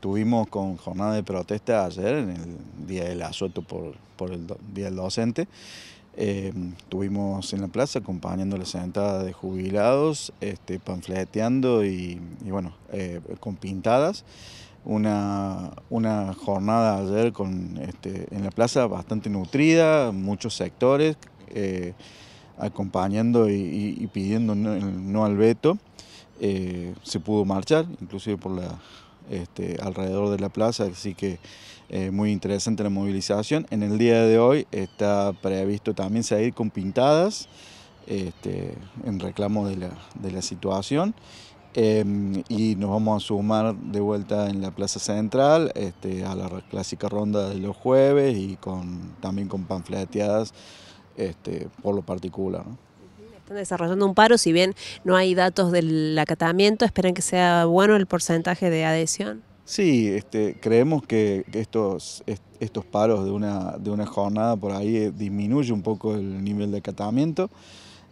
Estuvimos con jornada de protesta ayer, en el día del asueto por, por el día del docente. Eh, estuvimos en la plaza acompañando la sentada de jubilados, este, panfleteando y, bueno, eh, con pintadas. Una, una, jornada ayer con, este, en la plaza bastante nutrida, muchos sectores, eh, acompañando y, pidiendo no, al veto. se pudo marchar, inclusive por la este, alrededor de la plaza, así que eh, muy interesante la movilización. En el día de hoy está previsto también seguir con pintadas este, en reclamo de la, de la situación. Em, y nos vamos a sumar de vuelta en la Plaza Central este, a la clásica ronda de los jueves y con, también con panfleteadas por lo particular están desarrollando un paro, si bien no hay datos del acatamiento, esperan que sea bueno el porcentaje de adhesión. Sí, este, creemos que estos, estos paros de una, de una jornada por ahí eh, disminuye un poco el nivel de acatamiento,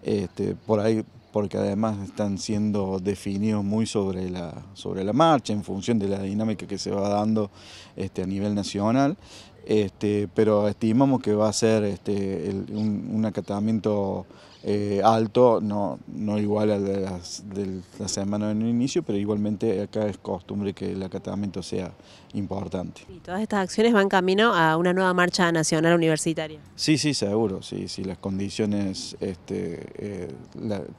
este, por ahí porque además están siendo definidos muy sobre la, sobre la marcha en función de la dinámica que se va dando este, a nivel nacional este, pero estimamos que va a ser este, un, acatamiento eh, alto, no, no igual al de, la semana en el inicio, pero igualmente acá es costumbre que el acatamiento sea importante. ¿Y todas estas acciones van camino a una nueva marcha nacional universitaria? Sí, sí, seguro, sí, sí las condiciones, este, eh,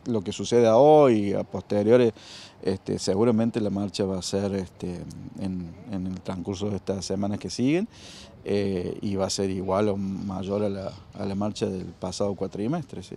lo que suceda hoy, a posteriores, este, seguramente la marcha va a ser este, en, en el transcurso de estas semanas que siguen. Eh, y va a ser igual o mayor a la, a la marcha del pasado cuatrimestre. Sí.